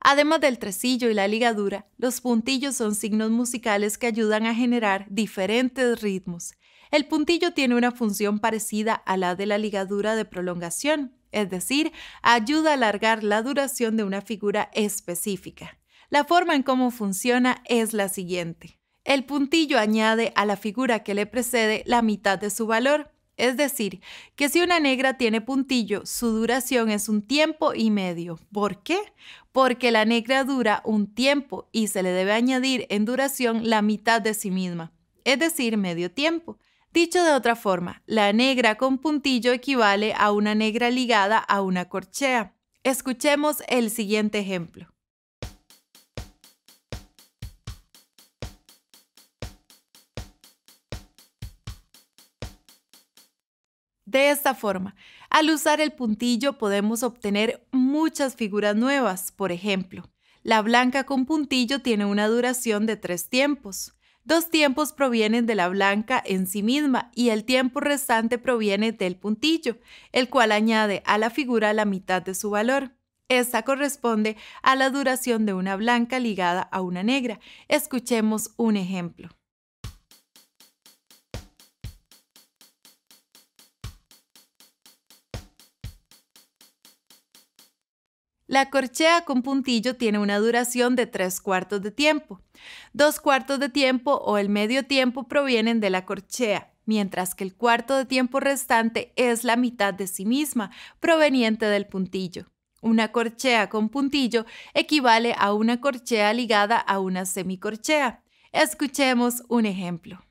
Además del tresillo y la ligadura, los puntillos son signos musicales que ayudan a generar diferentes ritmos. El puntillo tiene una función parecida a la de la ligadura de prolongación, es decir, ayuda a alargar la duración de una figura específica. La forma en cómo funciona es la siguiente. El puntillo añade a la figura que le precede la mitad de su valor, es decir, que si una negra tiene puntillo, su duración es un tiempo y medio. ¿Por qué? Porque la negra dura un tiempo y se le debe añadir en duración la mitad de sí misma, es decir, medio tiempo. Dicho de otra forma, la negra con puntillo equivale a una negra ligada a una corchea. Escuchemos el siguiente ejemplo. De esta forma, al usar el puntillo podemos obtener muchas figuras nuevas. Por ejemplo, la blanca con puntillo tiene una duración de tres tiempos. Dos tiempos provienen de la blanca en sí misma y el tiempo restante proviene del puntillo, el cual añade a la figura la mitad de su valor. Esta corresponde a la duración de una blanca ligada a una negra. Escuchemos un ejemplo. La corchea con puntillo tiene una duración de tres cuartos de tiempo. Dos cuartos de tiempo o el medio tiempo provienen de la corchea, mientras que el cuarto de tiempo restante es la mitad de sí misma, proveniente del puntillo. Una corchea con puntillo equivale a una corchea ligada a una semicorchea. Escuchemos un ejemplo.